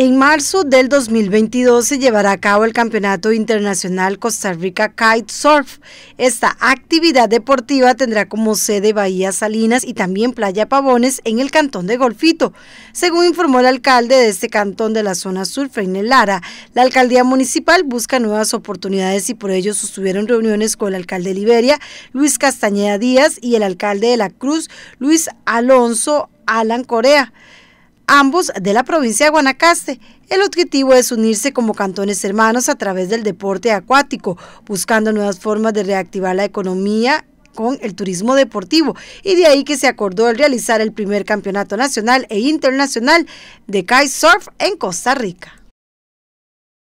En marzo del 2022 se llevará a cabo el Campeonato Internacional Costa Rica Kite Surf. Esta actividad deportiva tendrá como sede Bahía Salinas y también Playa Pavones en el cantón de Golfito. Según informó el alcalde de este cantón de la zona sur, Freine Lara, la alcaldía municipal busca nuevas oportunidades y por ello sostuvieron reuniones con el alcalde de Liberia, Luis Castañeda Díaz, y el alcalde de La Cruz, Luis Alonso Alan Corea ambos de la provincia de Guanacaste. El objetivo es unirse como cantones hermanos a través del deporte acuático, buscando nuevas formas de reactivar la economía con el turismo deportivo y de ahí que se acordó el realizar el primer campeonato nacional e internacional de kitesurf en Costa Rica.